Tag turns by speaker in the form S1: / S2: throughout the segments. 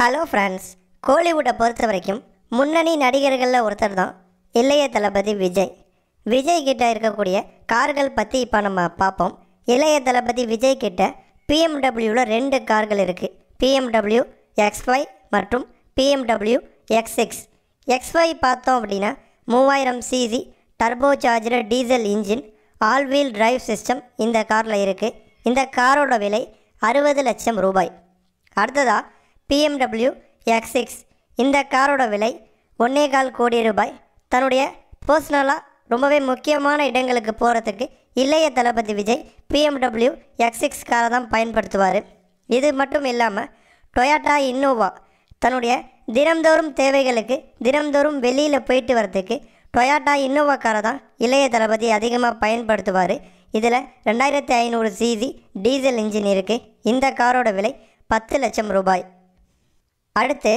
S1: hello friends கோலிவுட்டை பொறுத்த வரைக்கும் முன்னணி நடிகர்களில் ஒருத்தர் தான் இளைய தளபதி விஜய் விஜய் கிட்ட இருக்கக்கூடிய கார்கள் பற்றி இப்போ நம்ம பார்ப்போம் இளைய தளபதி விஜய் கிட்ட பிஎம்டபிள்யூவில் ரெண்டு கார்கள் இருக்குது பிஎம்டபிள்யூ எக்ஸ் ஃபைவ் மற்றும் BMW X six X five பார்த்தோம் அப்படின்னா மூவாயிரம் CC turbo charger diesel engine all wheel drive system இந்த காரில் இருக்குது இந்த காரோட விலை அறுபது லட்சம் ரூபாய் அடுத்ததாக பிஎம்டபிள்யூ எக்ஸ் சிக்ஸ் இந்த காரோட விலை ஒன்றே கால் கோடி ரூபாய் தன்னுடைய பர்சனலாக ரொம்பவே முக்கியமான இடங்களுக்கு போகிறதுக்கு இளைய தளபதி விஜய் பிஎம்டபிள்யூ எக்ஸ் சிக்ஸ் காரை தான் பயன்படுத்துவார் இது மட்டும் இல்லாமல் டொயாட்டா இன்னோவா தன்னுடைய தினம்தோறும் தேவைகளுக்கு தினம்தோறும் வெளியில் போயிட்டு வரதுக்கு டொயாட்டா இன்னோவா காரை தான் இளைய தளபதி அதிகமாக பயன்படுத்துவார் இதில் ரெண்டாயிரத்தி ஐநூறு சிசி டீசல் இன்ஜின் இருக்குது இந்த காரோட விலை பத்து லட்சம் ரூபாய் அடுத்து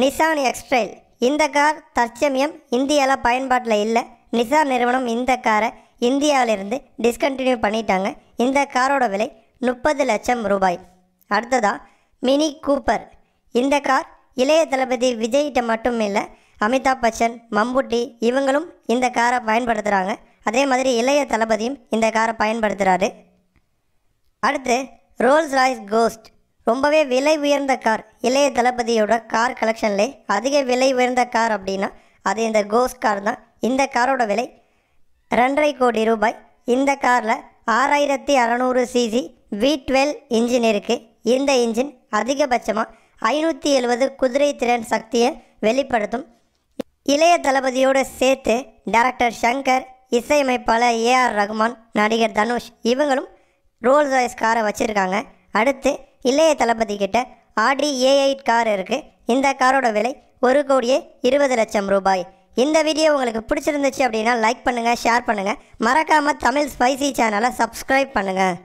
S1: நிசான் எக்ஸ்ட்ரைல் இந்த கார் தற்சமயம் இந்தியாவில் பயன்பாட்டில் இல்லை நிசான் நிறுவனம் இந்த காரை இந்தியாவிலிருந்து டிஸ்கண்டினியூ பண்ணிட்டாங்க இந்த காரோட விலை முப்பது லட்சம் ரூபாய் அடுத்ததாக மினி கூப்பர் இந்த கார் இளைய தளபதி விஜய்கிட்ட மட்டும் இல்லை அமிதாப் பச்சன் மம்புட்டி இவங்களும் இந்த காரை பயன்படுத்துகிறாங்க அதே மாதிரி இளைய தளபதியும் இந்த காரை பயன்படுத்துகிறாரு அடுத்து ரோல்ஸ் ராய்ஸ் கோஸ்ட் ரொம்பவே விலை உயர்ந்த கார் இளைய தளபதியோட கார் கலெக்ஷன்லே அதிக விலை உயர்ந்த கார் அப்படின்னா அது இந்த கோஸ் கார் தான் இந்த காரோட விலை ரெண்டரை கோடி ரூபாய் இந்த காரில் ஆறாயிரத்தி அறநூறு சிசி வி டுவெல் இன்ஜின் இருக்குது இந்த இன்ஜின் அதிகபட்சமாக ஐநூற்றி எழுபது குதிரை திறன் சக்தியை வெளிப்படுத்தும் இளைய தளபதியோடு சேர்த்து டேரக்டர் சங்கர் இசையமைப்பாளர் ஏஆர் ரகுமான் நடிகர் தனுஷ் இவங்களும் ரோல்ஸ் ராய்ஸ் காரை வச்சுருக்காங்க அடுத்து இளைய தளபதி கிட்ட ஆடி ஏ எயிட் கார் இருக்குது இந்த காரோட விலை ஒரு கோடியே இருபது லட்சம் ரூபாய் இந்த வீடியோ உங்களுக்கு பிடிச்சிருந்துச்சு அப்படின்னா லைக் பண்ணுங்கள் ஷேர் பண்ணுங்கள் மறக்காமல் தமிழ் ஸ்பைசி சேனலை சப்ஸ்கிரைப் பண்ணுங்கள்